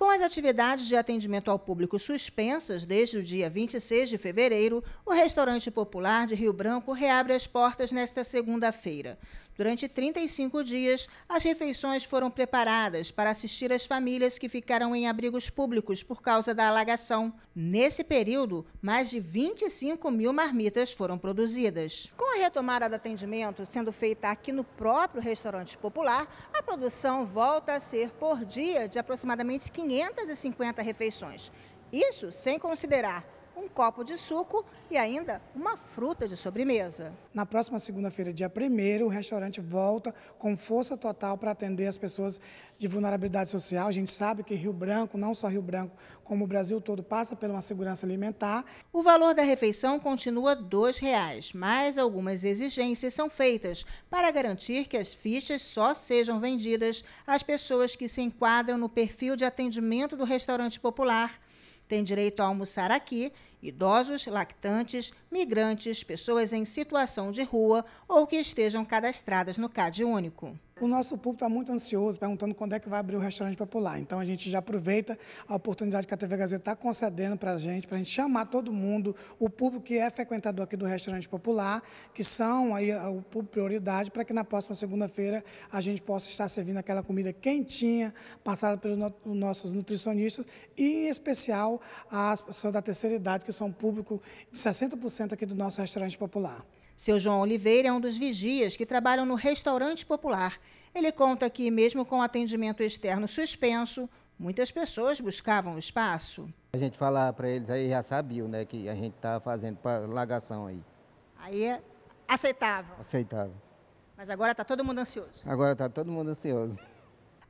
Com as atividades de atendimento ao público suspensas desde o dia 26 de fevereiro, o Restaurante Popular de Rio Branco reabre as portas nesta segunda-feira. Durante 35 dias, as refeições foram preparadas para assistir as famílias que ficaram em abrigos públicos por causa da alagação. Nesse período, mais de 25 mil marmitas foram produzidas. Com a retomada do atendimento sendo feita aqui no próprio restaurante popular, a produção volta a ser por dia de aproximadamente 500 550 refeições. Isso sem considerar um copo de suco e ainda uma fruta de sobremesa. Na próxima segunda-feira, dia 1 o restaurante volta com força total para atender as pessoas de vulnerabilidade social. A gente sabe que Rio Branco, não só Rio Branco, como o Brasil todo, passa por uma segurança alimentar. O valor da refeição continua R$ 2,00, mas algumas exigências são feitas para garantir que as fichas só sejam vendidas às pessoas que se enquadram no perfil de atendimento do restaurante popular. Tem direito a almoçar aqui idosos, lactantes, migrantes, pessoas em situação de rua ou que estejam cadastradas no CAD único. O nosso público está muito ansioso, perguntando quando é que vai abrir o restaurante popular. Então a gente já aproveita a oportunidade que a TV Gazeta está concedendo para a gente, para a gente chamar todo mundo, o público que é frequentador aqui do restaurante popular, que são aí o público prioridade, para que na próxima segunda-feira a gente possa estar servindo aquela comida quentinha, passada pelos nossos nutricionistas e, em especial, as pessoas da terceira idade que são público de 60% aqui do nosso restaurante popular. Seu João Oliveira é um dos vigias que trabalham no restaurante popular. Ele conta que, mesmo com atendimento externo suspenso, muitas pessoas buscavam o espaço. A gente falar para eles aí já sabiam, né, que a gente estava tá fazendo para lagação aí. Aí é aceitável. Aceitável. Mas agora está todo mundo ansioso. Agora está todo mundo ansioso.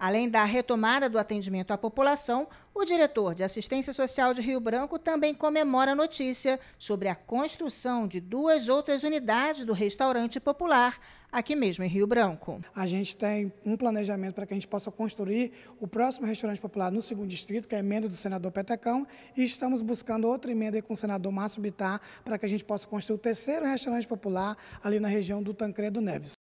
Além da retomada do atendimento à população, o diretor de Assistência Social de Rio Branco também comemora a notícia sobre a construção de duas outras unidades do restaurante popular, aqui mesmo em Rio Branco. A gente tem um planejamento para que a gente possa construir o próximo restaurante popular no segundo distrito, que é a emenda do senador Petecão, e estamos buscando outra emenda com o senador Márcio Bittar para que a gente possa construir o terceiro restaurante popular ali na região do Tancredo Neves.